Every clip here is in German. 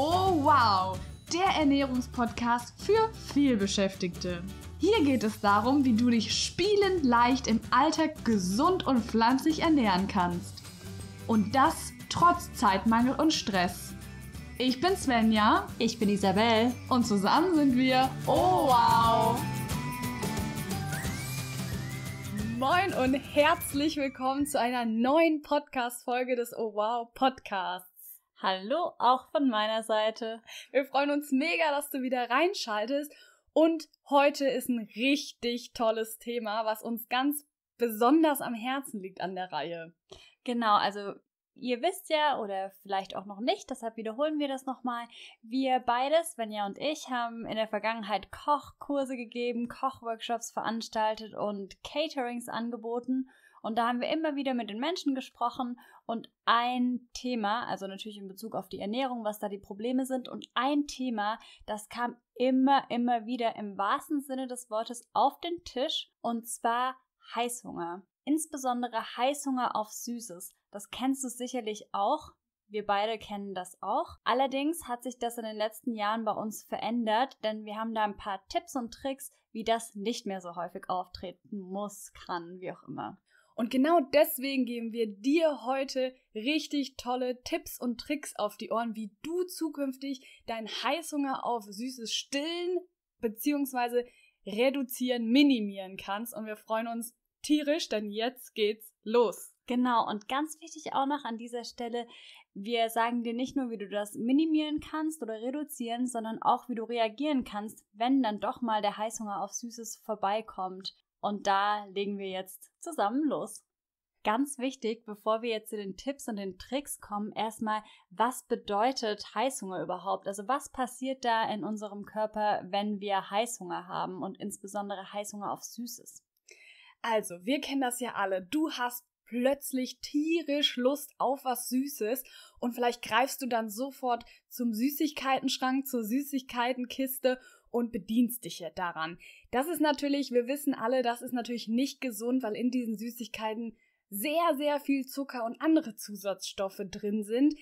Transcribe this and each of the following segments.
Oh wow, der Ernährungspodcast für Vielbeschäftigte. Hier geht es darum, wie du dich spielend leicht im Alltag gesund und pflanzlich ernähren kannst. Und das trotz Zeitmangel und Stress. Ich bin Svenja. Ich bin Isabel. Und zusammen sind wir Oh wow! Moin und herzlich willkommen zu einer neuen Podcast-Folge des Oh Wow Podcasts. Hallo auch von meiner Seite. Wir freuen uns mega, dass du wieder reinschaltest. Und heute ist ein richtig tolles Thema, was uns ganz besonders am Herzen liegt an der Reihe. Genau, also ihr wisst ja oder vielleicht auch noch nicht, deshalb wiederholen wir das nochmal. Wir beides, Svenja und ich, haben in der Vergangenheit Kochkurse gegeben, Kochworkshops veranstaltet und Caterings angeboten. Und da haben wir immer wieder mit den Menschen gesprochen und ein Thema, also natürlich in Bezug auf die Ernährung, was da die Probleme sind und ein Thema, das kam immer, immer wieder im wahrsten Sinne des Wortes auf den Tisch und zwar Heißhunger. Insbesondere Heißhunger auf Süßes. Das kennst du sicherlich auch. Wir beide kennen das auch. Allerdings hat sich das in den letzten Jahren bei uns verändert, denn wir haben da ein paar Tipps und Tricks, wie das nicht mehr so häufig auftreten muss, kann, wie auch immer. Und genau deswegen geben wir dir heute richtig tolle Tipps und Tricks auf die Ohren, wie du zukünftig deinen Heißhunger auf süßes Stillen bzw. reduzieren, minimieren kannst. Und wir freuen uns tierisch, denn jetzt geht's los. Genau, und ganz wichtig auch noch an dieser Stelle, wir sagen dir nicht nur, wie du das minimieren kannst oder reduzieren, sondern auch, wie du reagieren kannst, wenn dann doch mal der Heißhunger auf Süßes vorbeikommt. Und da legen wir jetzt zusammen los. Ganz wichtig, bevor wir jetzt zu den Tipps und den Tricks kommen, erstmal, was bedeutet Heißhunger überhaupt? Also was passiert da in unserem Körper, wenn wir Heißhunger haben und insbesondere Heißhunger auf Süßes? Also, wir kennen das ja alle. Du hast plötzlich tierisch Lust auf was Süßes und vielleicht greifst du dann sofort zum Süßigkeitenschrank, zur Süßigkeitenkiste und bedienst dich ja daran. Das ist natürlich, wir wissen alle, das ist natürlich nicht gesund, weil in diesen Süßigkeiten sehr, sehr viel Zucker und andere Zusatzstoffe drin sind.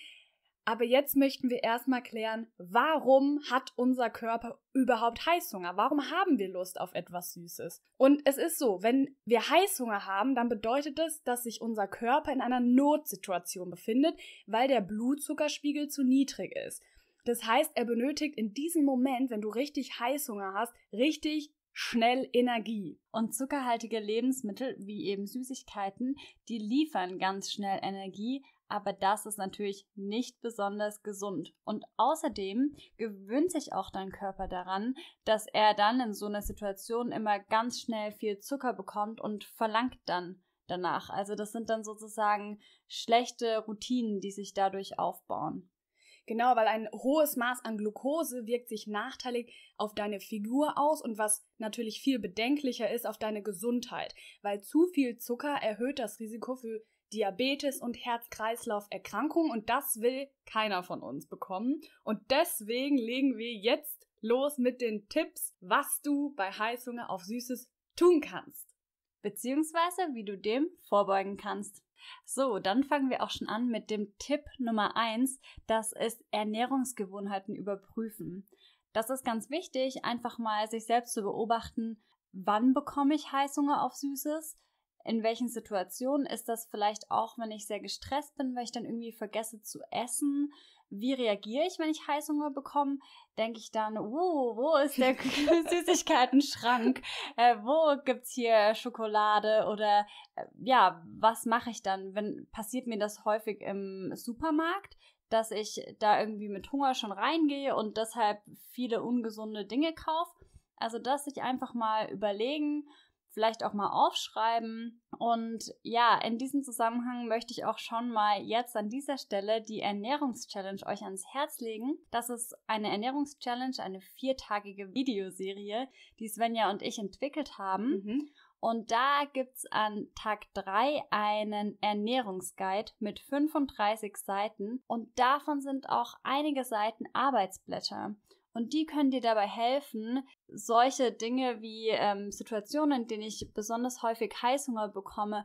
Aber jetzt möchten wir erstmal klären, warum hat unser Körper überhaupt Heißhunger? Warum haben wir Lust auf etwas Süßes? Und es ist so, wenn wir Heißhunger haben, dann bedeutet das, dass sich unser Körper in einer Notsituation befindet, weil der Blutzuckerspiegel zu niedrig ist. Das heißt, er benötigt in diesem Moment, wenn du richtig Heißhunger hast, richtig schnell Energie. Und zuckerhaltige Lebensmittel, wie eben Süßigkeiten, die liefern ganz schnell Energie, aber das ist natürlich nicht besonders gesund. Und außerdem gewöhnt sich auch dein Körper daran, dass er dann in so einer Situation immer ganz schnell viel Zucker bekommt und verlangt dann danach. Also das sind dann sozusagen schlechte Routinen, die sich dadurch aufbauen. Genau, weil ein hohes Maß an Glukose wirkt sich nachteilig auf deine Figur aus und was natürlich viel bedenklicher ist, auf deine Gesundheit, weil zu viel Zucker erhöht das Risiko für Diabetes und Herz-Kreislauf-Erkrankungen und das will keiner von uns bekommen. Und deswegen legen wir jetzt los mit den Tipps, was du bei Heißhunger auf Süßes tun kannst. Beziehungsweise wie du dem vorbeugen kannst. So, dann fangen wir auch schon an mit dem Tipp Nummer eins. das ist Ernährungsgewohnheiten überprüfen. Das ist ganz wichtig, einfach mal sich selbst zu beobachten, wann bekomme ich Heißhunger auf Süßes, in welchen Situationen ist das vielleicht auch, wenn ich sehr gestresst bin, weil ich dann irgendwie vergesse zu essen? Wie reagiere ich, wenn ich Heißhunger bekomme? Denke ich dann, oh, wo ist der Süßigkeiten-Schrank? Äh, wo gibt's hier Schokolade? Oder äh, ja, was mache ich dann? Wenn passiert mir das häufig im Supermarkt, dass ich da irgendwie mit Hunger schon reingehe und deshalb viele ungesunde Dinge kaufe. Also, dass ich einfach mal überlegen, vielleicht auch mal aufschreiben. Und ja, in diesem Zusammenhang möchte ich auch schon mal jetzt an dieser Stelle die Ernährungschallenge euch ans Herz legen. Das ist eine Ernährungschallenge, eine viertagige Videoserie, die Svenja und ich entwickelt haben. Mhm. Und da gibt es an Tag 3 einen Ernährungsguide mit 35 Seiten und davon sind auch einige Seiten Arbeitsblätter. Und die können dir dabei helfen, solche Dinge wie ähm, Situationen, in denen ich besonders häufig Heißhunger bekomme,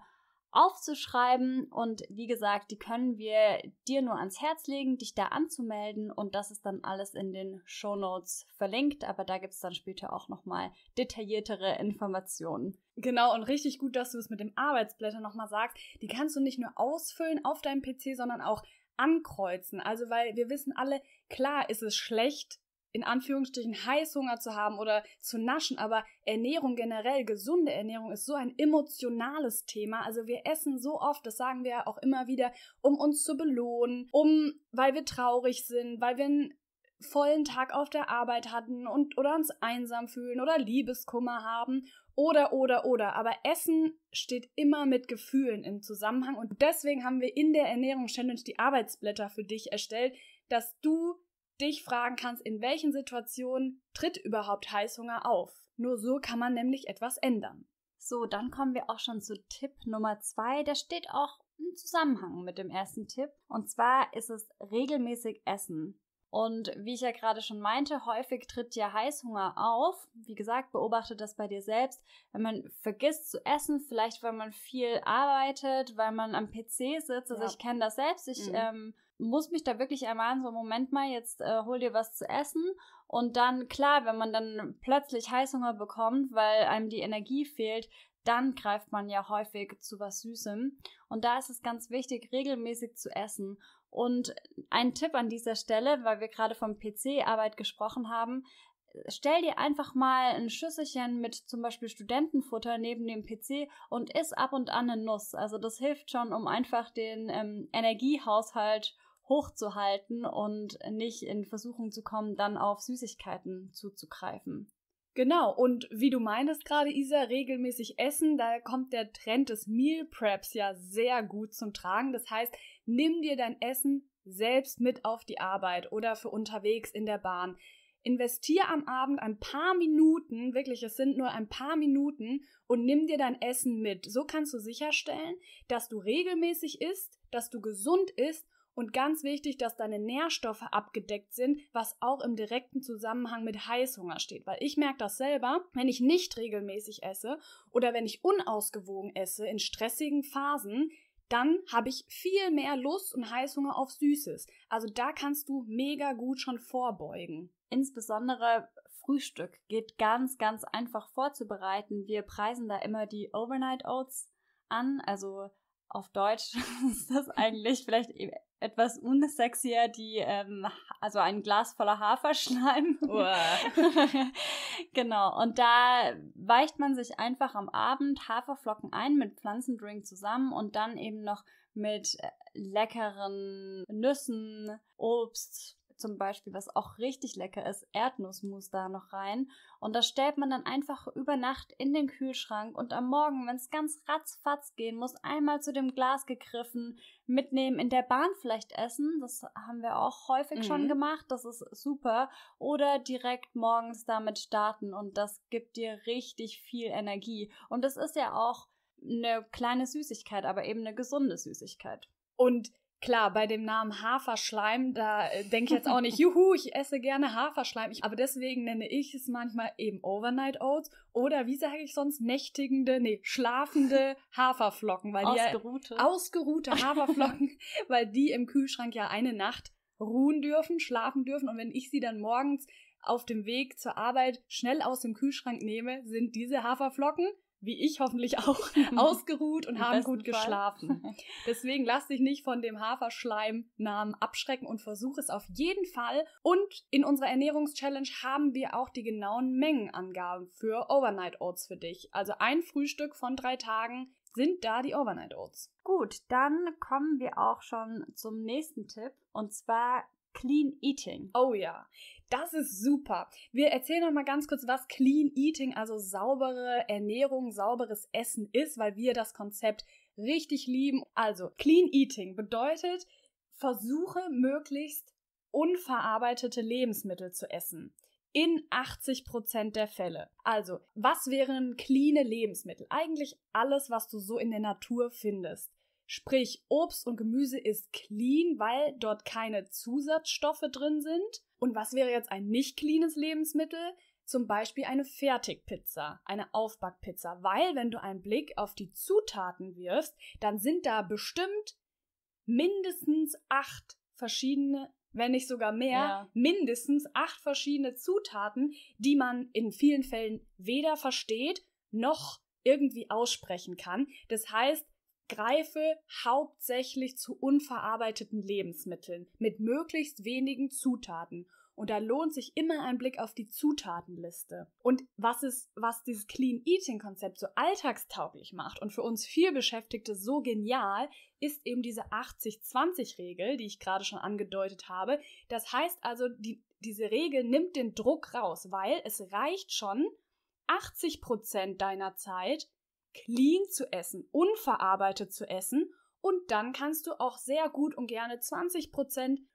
aufzuschreiben. Und wie gesagt, die können wir dir nur ans Herz legen, dich da anzumelden. Und das ist dann alles in den Show Notes verlinkt. Aber da gibt es dann später auch nochmal detailliertere Informationen. Genau, und richtig gut, dass du es mit dem Arbeitsblätter nochmal sagst. Die kannst du nicht nur ausfüllen auf deinem PC, sondern auch ankreuzen. Also, weil wir wissen alle, klar ist es schlecht, in Anführungsstrichen Heißhunger zu haben oder zu naschen, aber Ernährung generell, gesunde Ernährung ist so ein emotionales Thema. Also wir essen so oft, das sagen wir auch immer wieder, um uns zu belohnen, um weil wir traurig sind, weil wir einen vollen Tag auf der Arbeit hatten und oder uns einsam fühlen oder Liebeskummer haben oder, oder, oder. Aber Essen steht immer mit Gefühlen im Zusammenhang und deswegen haben wir in der Ernährung Challenge die Arbeitsblätter für dich erstellt, dass du dich fragen kannst, in welchen Situationen tritt überhaupt Heißhunger auf. Nur so kann man nämlich etwas ändern. So, dann kommen wir auch schon zu Tipp Nummer zwei. Der steht auch im Zusammenhang mit dem ersten Tipp. Und zwar ist es regelmäßig essen. Und wie ich ja gerade schon meinte, häufig tritt ja Heißhunger auf. Wie gesagt, beobachte das bei dir selbst. Wenn man vergisst zu essen, vielleicht weil man viel arbeitet, weil man am PC sitzt. Also ja. ich kenne das selbst. Ich mhm. ähm, muss mich da wirklich ermahnen, so Moment mal, jetzt äh, hol dir was zu essen. Und dann, klar, wenn man dann plötzlich Heißhunger bekommt, weil einem die Energie fehlt, dann greift man ja häufig zu was Süßem. Und da ist es ganz wichtig, regelmäßig zu essen. Und ein Tipp an dieser Stelle, weil wir gerade vom PC-Arbeit gesprochen haben, stell dir einfach mal ein Schüsselchen mit zum Beispiel Studentenfutter neben dem PC und isst ab und an eine Nuss. Also das hilft schon, um einfach den ähm, Energiehaushalt hochzuhalten und nicht in Versuchung zu kommen, dann auf Süßigkeiten zuzugreifen. Genau, und wie du meintest gerade, Isa, regelmäßig essen, da kommt der Trend des Meal Preps ja sehr gut zum Tragen. Das heißt, nimm dir dein Essen selbst mit auf die Arbeit oder für unterwegs in der Bahn. Investier am Abend ein paar Minuten, wirklich, es sind nur ein paar Minuten und nimm dir dein Essen mit. So kannst du sicherstellen, dass du regelmäßig isst, dass du gesund isst und ganz wichtig, dass deine Nährstoffe abgedeckt sind, was auch im direkten Zusammenhang mit Heißhunger steht. Weil ich merke das selber, wenn ich nicht regelmäßig esse oder wenn ich unausgewogen esse in stressigen Phasen, dann habe ich viel mehr Lust und Heißhunger auf Süßes. Also da kannst du mega gut schon vorbeugen. Insbesondere Frühstück geht ganz, ganz einfach vorzubereiten. Wir preisen da immer die Overnight Oats an, also auf Deutsch ist das eigentlich vielleicht e- etwas unsexier, die ähm, also ein Glas voller Haferschleim. genau. Und da weicht man sich einfach am Abend Haferflocken ein mit Pflanzendrink zusammen und dann eben noch mit äh, leckeren Nüssen, Obst, zum Beispiel, was auch richtig lecker ist, Erdnussmus da noch rein. Und das stellt man dann einfach über Nacht in den Kühlschrank und am Morgen, wenn es ganz ratzfatz gehen muss, einmal zu dem Glas gegriffen, mitnehmen, in der Bahn vielleicht essen. Das haben wir auch häufig mhm. schon gemacht. Das ist super. Oder direkt morgens damit starten und das gibt dir richtig viel Energie. Und das ist ja auch eine kleine Süßigkeit, aber eben eine gesunde Süßigkeit. Und Klar, bei dem Namen Haferschleim, da äh, denke ich jetzt auch nicht, juhu, ich esse gerne Haferschleim. Ich, aber deswegen nenne ich es manchmal eben Overnight Oats oder wie sage ich sonst, nächtigende, nee, schlafende Haferflocken, weil ausgeruhte. die ja, ausgeruhte Haferflocken, weil die im Kühlschrank ja eine Nacht ruhen dürfen, schlafen dürfen und wenn ich sie dann morgens auf dem Weg zur Arbeit schnell aus dem Kühlschrank nehme, sind diese Haferflocken wie ich hoffentlich auch, ausgeruht und haben gut Fall. geschlafen. Deswegen lass dich nicht von dem Haferschleim-Namen abschrecken und versuch es auf jeden Fall. Und in unserer Ernährungschallenge haben wir auch die genauen Mengenangaben für Overnight Oats für dich. Also ein Frühstück von drei Tagen sind da die Overnight Oats. Gut, dann kommen wir auch schon zum nächsten Tipp. Und zwar Clean Eating. Oh ja, das ist super. Wir erzählen noch mal ganz kurz, was Clean Eating, also saubere Ernährung, sauberes Essen ist, weil wir das Konzept richtig lieben. Also Clean Eating bedeutet, versuche möglichst unverarbeitete Lebensmittel zu essen. In 80 der Fälle. Also, was wären cleane Lebensmittel? Eigentlich alles, was du so in der Natur findest. Sprich, Obst und Gemüse ist clean, weil dort keine Zusatzstoffe drin sind. Und was wäre jetzt ein nicht cleanes Lebensmittel? Zum Beispiel eine Fertigpizza, eine Aufbackpizza, weil wenn du einen Blick auf die Zutaten wirfst, dann sind da bestimmt mindestens acht verschiedene, wenn nicht sogar mehr, ja. mindestens acht verschiedene Zutaten, die man in vielen Fällen weder versteht noch irgendwie aussprechen kann. Das heißt, greife hauptsächlich zu unverarbeiteten Lebensmitteln mit möglichst wenigen Zutaten. Und da lohnt sich immer ein Blick auf die Zutatenliste. Und was ist, was dieses Clean Eating Konzept so alltagstauglich macht und für uns viel Beschäftigte so genial, ist eben diese 80-20 Regel, die ich gerade schon angedeutet habe. Das heißt also, die, diese Regel nimmt den Druck raus, weil es reicht schon, 80 Prozent deiner Zeit clean zu essen, unverarbeitet zu essen und dann kannst du auch sehr gut und gerne 20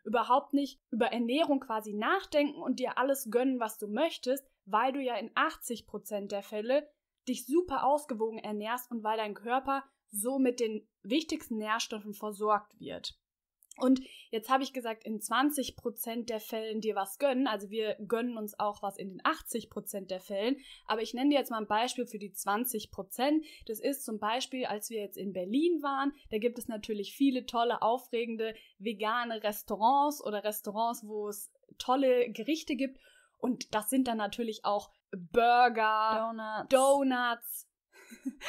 überhaupt nicht über Ernährung quasi nachdenken und dir alles gönnen, was du möchtest, weil du ja in 80 der Fälle dich super ausgewogen ernährst und weil dein Körper so mit den wichtigsten Nährstoffen versorgt wird. Und jetzt habe ich gesagt, in 20 Prozent der Fällen dir was gönnen. Also wir gönnen uns auch was in den 80 Prozent der Fällen. Aber ich nenne dir jetzt mal ein Beispiel für die 20 Prozent. Das ist zum Beispiel, als wir jetzt in Berlin waren, da gibt es natürlich viele tolle, aufregende vegane Restaurants oder Restaurants, wo es tolle Gerichte gibt. Und das sind dann natürlich auch Burger, Donuts, Donuts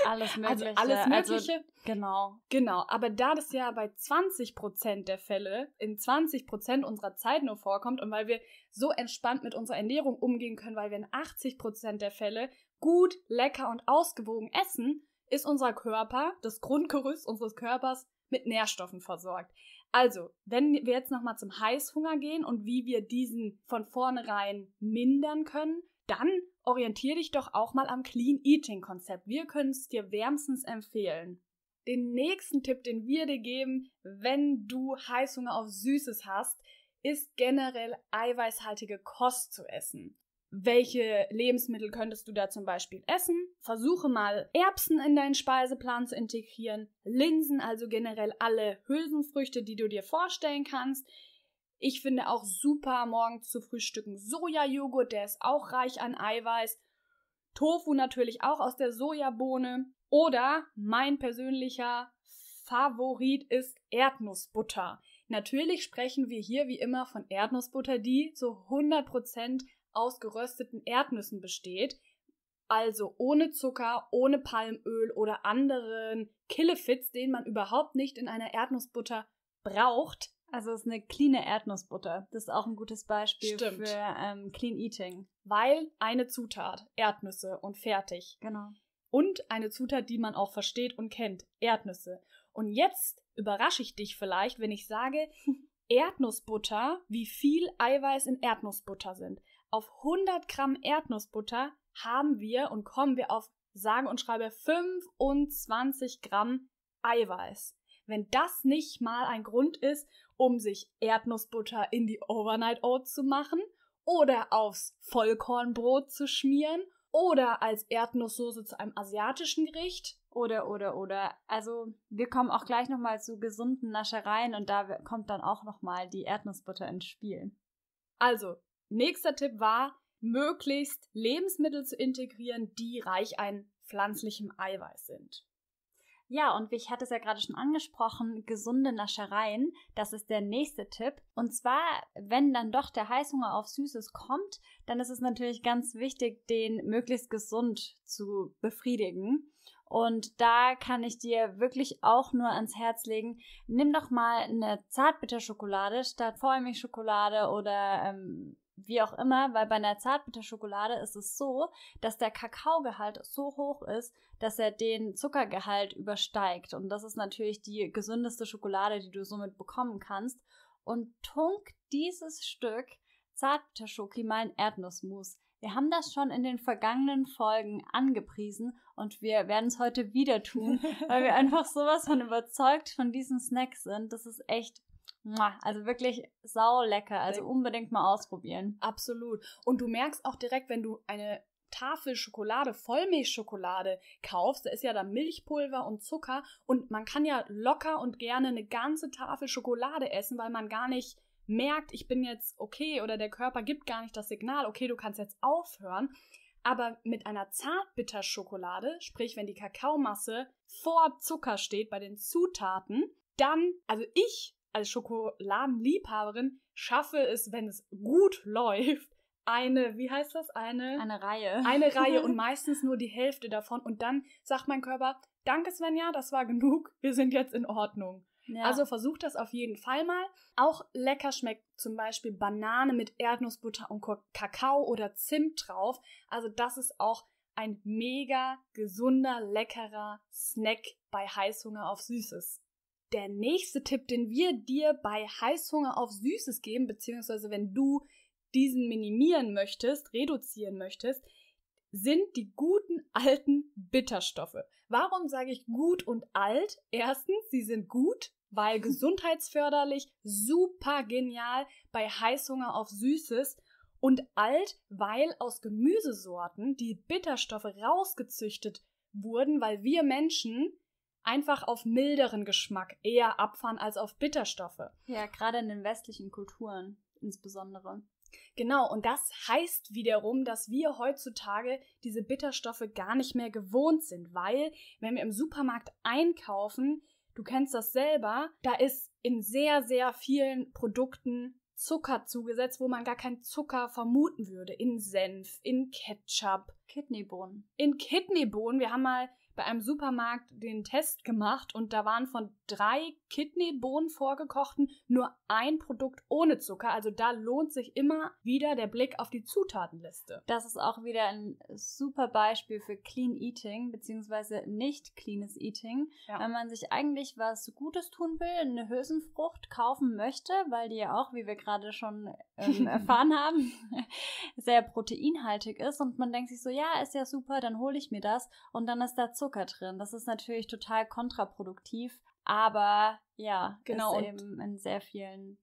alles also Mögliche. Also alles Mögliche. Also, genau. Genau. Aber da das ja bei 20 Prozent der Fälle in 20 Prozent unserer Zeit nur vorkommt und weil wir so entspannt mit unserer Ernährung umgehen können, weil wir in 80 Prozent der Fälle gut, lecker und ausgewogen essen, ist unser Körper, das Grundgerüst unseres Körpers, mit Nährstoffen versorgt. Also, wenn wir jetzt nochmal zum Heißhunger gehen und wie wir diesen von vornherein mindern können, dann orientiere dich doch auch mal am Clean Eating Konzept. Wir können es dir wärmstens empfehlen. Den nächsten Tipp, den wir dir geben, wenn du Heißhunger auf Süßes hast, ist generell eiweißhaltige Kost zu essen. Welche Lebensmittel könntest du da zum Beispiel essen? Versuche mal Erbsen in deinen Speiseplan zu integrieren, Linsen, also generell alle Hülsenfrüchte, die du dir vorstellen kannst. Ich finde auch super, morgens zu frühstücken Sojajoghurt, der ist auch reich an Eiweiß. Tofu natürlich auch aus der Sojabohne. Oder mein persönlicher Favorit ist Erdnussbutter. Natürlich sprechen wir hier wie immer von Erdnussbutter, die zu 100% aus gerösteten Erdnüssen besteht. Also ohne Zucker, ohne Palmöl oder anderen Killefits, den man überhaupt nicht in einer Erdnussbutter braucht. Also es ist eine clean Erdnussbutter. Das ist auch ein gutes Beispiel Stimmt. für ähm, Clean Eating. Weil eine Zutat, Erdnüsse und fertig. Genau. Und eine Zutat, die man auch versteht und kennt, Erdnüsse. Und jetzt überrasche ich dich vielleicht, wenn ich sage, Erdnussbutter, wie viel Eiweiß in Erdnussbutter sind. Auf 100 Gramm Erdnussbutter haben wir und kommen wir auf sage und schreibe 25 Gramm Eiweiß. Wenn das nicht mal ein Grund ist, um sich Erdnussbutter in die Overnight Oat zu machen oder aufs Vollkornbrot zu schmieren oder als Erdnusssoße zu einem asiatischen Gericht oder oder oder also wir kommen auch gleich nochmal zu gesunden Naschereien und da kommt dann auch nochmal die Erdnussbutter ins Spiel. Also, nächster Tipp war möglichst Lebensmittel zu integrieren, die reich an pflanzlichem Eiweiß sind. Ja, und wie ich hatte es ja gerade schon angesprochen, gesunde Naschereien, das ist der nächste Tipp. Und zwar, wenn dann doch der Heißhunger auf Süßes kommt, dann ist es natürlich ganz wichtig, den möglichst gesund zu befriedigen. Und da kann ich dir wirklich auch nur ans Herz legen, nimm doch mal eine Zartbitterschokolade statt Vollmilchschokolade oder ähm, wie auch immer, weil bei einer Zartbitterschokolade ist es so, dass der Kakaogehalt so hoch ist, dass er den Zuckergehalt übersteigt. Und das ist natürlich die gesündeste Schokolade, die du somit bekommen kannst. Und tunk dieses Stück Zartbitterschoki mal in Erdnussmus. Wir haben das schon in den vergangenen Folgen angepriesen und wir werden es heute wieder tun, weil wir einfach sowas von überzeugt von diesem Snack sind. Das ist echt also wirklich sau lecker. Also unbedingt mal ausprobieren. Absolut. Und du merkst auch direkt, wenn du eine Tafel Schokolade, Vollmilchschokolade kaufst, da ist ja dann Milchpulver und Zucker und man kann ja locker und gerne eine ganze Tafel Schokolade essen, weil man gar nicht merkt, ich bin jetzt okay oder der Körper gibt gar nicht das Signal, okay, du kannst jetzt aufhören. Aber mit einer Zartbitterschokolade, sprich wenn die Kakaomasse vor Zucker steht bei den Zutaten, dann, also ich als Schokoladenliebhaberin schaffe es, wenn es gut läuft, eine, wie heißt das? Eine, eine Reihe. Eine Reihe und meistens nur die Hälfte davon. Und dann sagt mein Körper, danke Svenja, das war genug, wir sind jetzt in Ordnung. Ja. Also versucht das auf jeden Fall mal. Auch lecker schmeckt zum Beispiel Banane mit Erdnussbutter und Kakao oder Zimt drauf. Also das ist auch ein mega gesunder, leckerer Snack bei Heißhunger auf Süßes der nächste Tipp, den wir dir bei Heißhunger auf Süßes geben, beziehungsweise wenn du diesen minimieren möchtest, reduzieren möchtest, sind die guten alten Bitterstoffe. Warum sage ich gut und alt? Erstens, sie sind gut, weil gesundheitsförderlich, super genial bei Heißhunger auf Süßes und alt, weil aus Gemüsesorten die Bitterstoffe rausgezüchtet wurden, weil wir Menschen einfach auf milderen Geschmack eher abfahren als auf Bitterstoffe. Ja, gerade in den westlichen Kulturen insbesondere. Genau, und das heißt wiederum, dass wir heutzutage diese Bitterstoffe gar nicht mehr gewohnt sind, weil wenn wir im Supermarkt einkaufen, du kennst das selber, da ist in sehr, sehr vielen Produkten Zucker zugesetzt, wo man gar keinen Zucker vermuten würde. In Senf, in Ketchup. Kidneybohnen. In Kidneybohnen. Wir haben mal bei einem Supermarkt den Test gemacht und da waren von drei Kidneybohnen vorgekochten nur ein Produkt ohne Zucker. Also da lohnt sich immer wieder der Blick auf die Zutatenliste. Das ist auch wieder ein super Beispiel für Clean Eating beziehungsweise nicht cleanes Eating. Ja. Wenn man sich eigentlich was Gutes tun will, eine Hülsenfrucht kaufen möchte, weil die ja auch, wie wir gerade schon ähm, erfahren haben, sehr proteinhaltig ist und man denkt sich so, ja, ist ja super, dann hole ich mir das und dann ist da Zucker drin. Das ist natürlich total kontraproduktiv. Aber ja, genau, ist eben in sehr vielen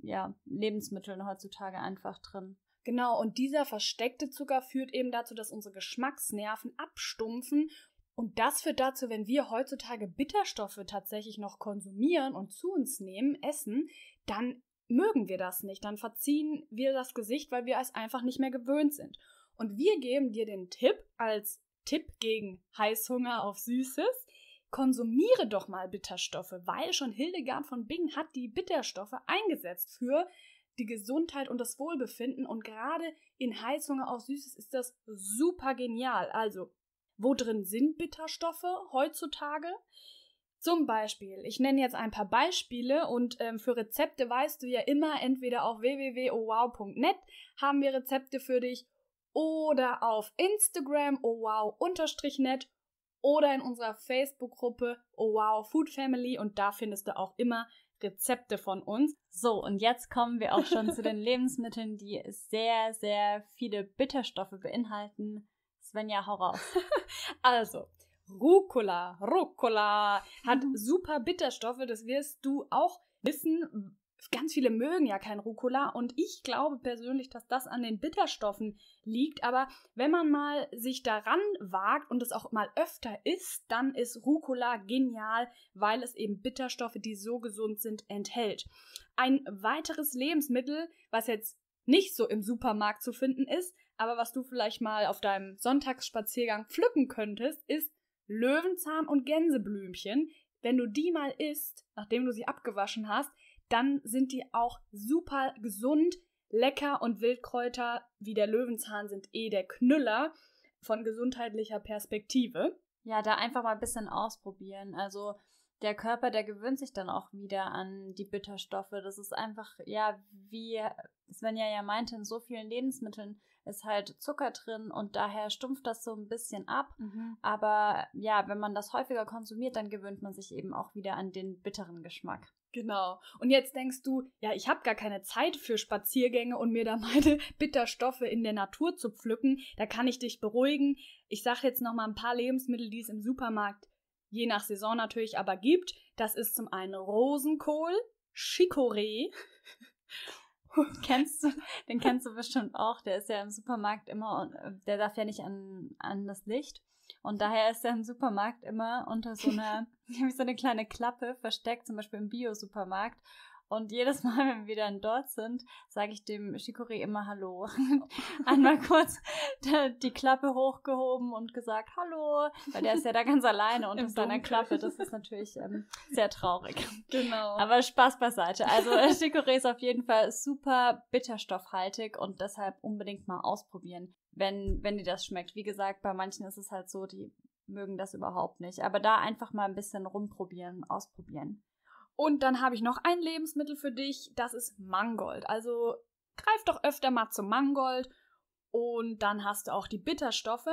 ja, Lebensmitteln heutzutage einfach drin. Genau, und dieser versteckte Zucker führt eben dazu, dass unsere Geschmacksnerven abstumpfen. Und das führt dazu, wenn wir heutzutage Bitterstoffe tatsächlich noch konsumieren und zu uns nehmen, essen, dann mögen wir das nicht. Dann verziehen wir das Gesicht, weil wir es einfach nicht mehr gewöhnt sind. Und wir geben dir den Tipp als Tipp gegen Heißhunger auf Süßes, konsumiere doch mal Bitterstoffe, weil schon Hildegard von Bingen hat die Bitterstoffe eingesetzt für die Gesundheit und das Wohlbefinden und gerade in Heißhunger auf Süßes ist das super genial. Also, wo drin sind Bitterstoffe heutzutage? Zum Beispiel, ich nenne jetzt ein paar Beispiele und ähm, für Rezepte weißt du ja immer entweder auf www.owow.net haben wir Rezepte für dich oder auf Instagram owow-net oder in unserer Facebook-Gruppe Oh Wow Food Family und da findest du auch immer Rezepte von uns. So, und jetzt kommen wir auch schon zu den Lebensmitteln, die sehr, sehr viele Bitterstoffe beinhalten. Svenja, hau raus. also, Rucola, Rucola hat super Bitterstoffe, das wirst du auch wissen, ganz viele mögen ja kein Rucola und ich glaube persönlich, dass das an den Bitterstoffen liegt. Aber wenn man mal sich daran wagt und es auch mal öfter isst, dann ist Rucola genial, weil es eben Bitterstoffe, die so gesund sind, enthält. Ein weiteres Lebensmittel, was jetzt nicht so im Supermarkt zu finden ist, aber was du vielleicht mal auf deinem Sonntagsspaziergang pflücken könntest, ist Löwenzahn und Gänseblümchen. Wenn du die mal isst, nachdem du sie abgewaschen hast, dann sind die auch super gesund, lecker und Wildkräuter wie der Löwenzahn sind eh der Knüller von gesundheitlicher Perspektive. Ja, da einfach mal ein bisschen ausprobieren. Also der Körper, der gewöhnt sich dann auch wieder an die Bitterstoffe. Das ist einfach, ja, wie Svenja ja meinte, in so vielen Lebensmitteln ist halt Zucker drin und daher stumpft das so ein bisschen ab. Mhm. Aber ja, wenn man das häufiger konsumiert, dann gewöhnt man sich eben auch wieder an den bitteren Geschmack. Genau. Und jetzt denkst du, ja, ich habe gar keine Zeit für Spaziergänge und mir da meine Bitterstoffe in der Natur zu pflücken. Da kann ich dich beruhigen. Ich sage jetzt noch mal ein paar Lebensmittel, die es im Supermarkt je nach Saison natürlich aber gibt. Das ist zum einen Rosenkohl, Chicorée. kennst du, den kennst du bestimmt auch. Der ist ja im Supermarkt immer und äh, der darf ja nicht an, an das Licht. Und daher ist er im Supermarkt immer unter so einer, so eine kleine Klappe versteckt, zum Beispiel im Bio-Supermarkt. Und jedes Mal, wenn wir dann dort sind, sage ich dem Shikori immer Hallo. Einmal kurz die Klappe hochgehoben und gesagt Hallo, weil der ist ja da ganz alleine und unter seiner Klappe. Das ist natürlich ähm, sehr traurig. Genau. Aber Spaß beiseite. Also äh, Shikori ist auf jeden Fall super bitterstoffhaltig und deshalb unbedingt mal ausprobieren, wenn, wenn dir das schmeckt. Wie gesagt, bei manchen ist es halt so, die mögen das überhaupt nicht. Aber da einfach mal ein bisschen rumprobieren, ausprobieren. Und dann habe ich noch ein Lebensmittel für dich, das ist Mangold. Also greif doch öfter mal zum Mangold und dann hast du auch die Bitterstoffe.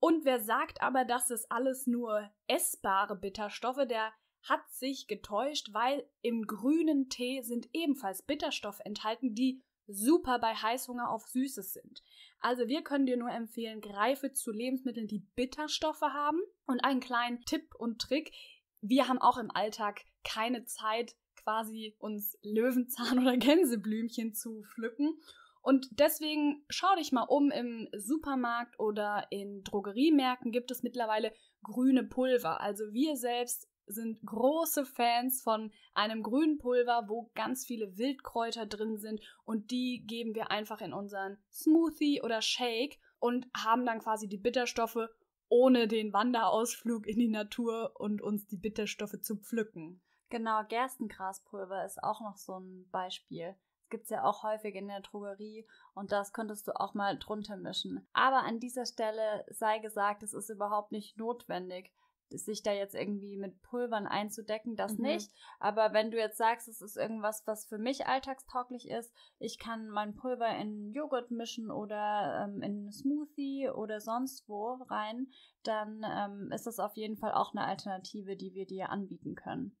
Und wer sagt aber, dass es alles nur essbare Bitterstoffe, der hat sich getäuscht, weil im grünen Tee sind ebenfalls Bitterstoffe enthalten, die super bei Heißhunger auf Süßes sind. Also wir können dir nur empfehlen, greife zu Lebensmitteln, die Bitterstoffe haben. Und einen kleinen Tipp und Trick, wir haben auch im Alltag keine Zeit, quasi uns Löwenzahn oder Gänseblümchen zu pflücken. Und deswegen schau dich mal um, im Supermarkt oder in Drogeriemärkten gibt es mittlerweile grüne Pulver. Also wir selbst sind große Fans von einem grünen Pulver, wo ganz viele Wildkräuter drin sind und die geben wir einfach in unseren Smoothie oder Shake und haben dann quasi die Bitterstoffe ohne den Wanderausflug in die Natur und uns die Bitterstoffe zu pflücken. Genau, Gerstengraspulver ist auch noch so ein Beispiel. gibt es ja auch häufig in der Drogerie und das könntest du auch mal drunter mischen. Aber an dieser Stelle sei gesagt, es ist überhaupt nicht notwendig sich da jetzt irgendwie mit Pulvern einzudecken, das mhm. nicht. Aber wenn du jetzt sagst, es ist irgendwas, was für mich alltagstauglich ist, ich kann mein Pulver in Joghurt mischen oder ähm, in Smoothie oder sonst wo rein, dann ähm, ist das auf jeden Fall auch eine Alternative, die wir dir anbieten können.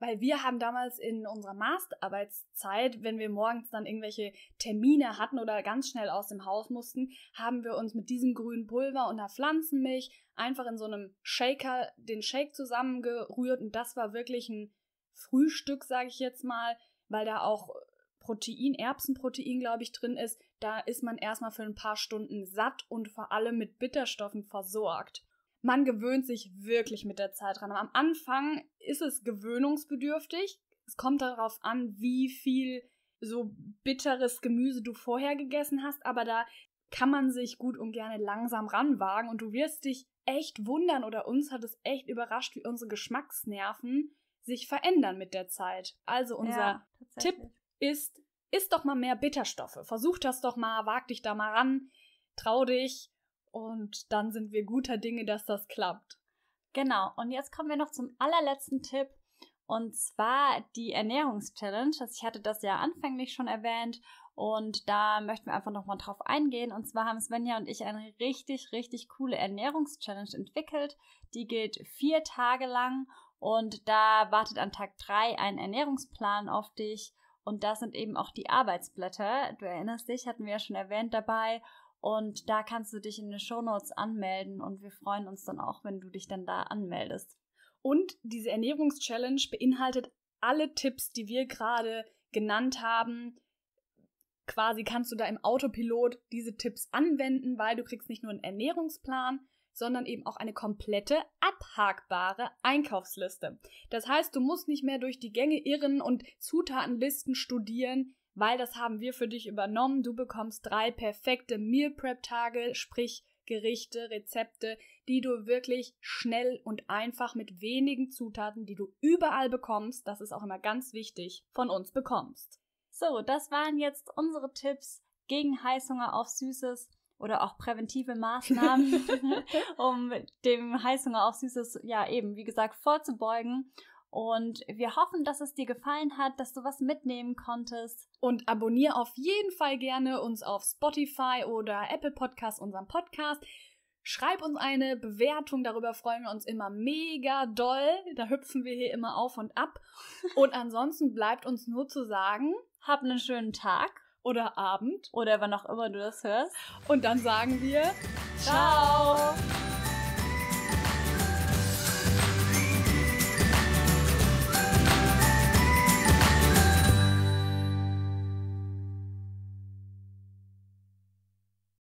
Weil wir haben damals in unserer Masterarbeitszeit, wenn wir morgens dann irgendwelche Termine hatten oder ganz schnell aus dem Haus mussten, haben wir uns mit diesem grünen Pulver und einer Pflanzenmilch einfach in so einem Shaker den Shake zusammengerührt und das war wirklich ein Frühstück, sage ich jetzt mal, weil da auch Protein, Erbsenprotein, glaube ich, drin ist. Da ist man erstmal für ein paar Stunden satt und vor allem mit Bitterstoffen versorgt man gewöhnt sich wirklich mit der Zeit dran. am Anfang ist es gewöhnungsbedürftig. Es kommt darauf an, wie viel so bitteres Gemüse du vorher gegessen hast, aber da kann man sich gut und gerne langsam ranwagen und du wirst dich echt wundern oder uns hat es echt überrascht, wie unsere Geschmacksnerven sich verändern mit der Zeit. Also unser ja, Tipp ist, isst doch mal mehr Bitterstoffe. Versuch das doch mal, wag dich da mal ran, trau dich und dann sind wir guter Dinge, dass das klappt. Genau, und jetzt kommen wir noch zum allerletzten Tipp. Und zwar die Ernährungschallenge. Also ich hatte das ja anfänglich schon erwähnt und da möchten wir einfach nochmal drauf eingehen. Und zwar haben Svenja und ich eine richtig, richtig coole Ernährungschallenge entwickelt. Die geht vier Tage lang und da wartet an Tag drei ein Ernährungsplan auf dich. Und da sind eben auch die Arbeitsblätter. Du erinnerst dich, hatten wir ja schon erwähnt dabei. Und da kannst du dich in den Shownotes anmelden und wir freuen uns dann auch, wenn du dich dann da anmeldest. Und diese Ernährungschallenge beinhaltet alle Tipps, die wir gerade genannt haben. Quasi kannst du da im Autopilot diese Tipps anwenden, weil du kriegst nicht nur einen Ernährungsplan, sondern eben auch eine komplette abhakbare Einkaufsliste. Das heißt, du musst nicht mehr durch die Gänge irren und Zutatenlisten studieren, weil das haben wir für dich übernommen. Du bekommst drei perfekte Meal Prep Tage, sprich Gerichte, Rezepte, die du wirklich schnell und einfach mit wenigen Zutaten, die du überall bekommst, das ist auch immer ganz wichtig, von uns bekommst. So, das waren jetzt unsere Tipps gegen Heißhunger auf Süßes oder auch präventive Maßnahmen, um dem Heißhunger auf Süßes, ja eben, wie gesagt, vorzubeugen. Und wir hoffen, dass es dir gefallen hat, dass du was mitnehmen konntest. Und abonniere auf jeden Fall gerne uns auf Spotify oder Apple Podcast, unserem Podcast. Schreib uns eine Bewertung, darüber freuen wir uns immer mega doll. Da hüpfen wir hier immer auf und ab. Und ansonsten bleibt uns nur zu sagen, hab einen schönen Tag oder Abend oder wann auch immer du das hörst. Und dann sagen wir, ciao. ciao.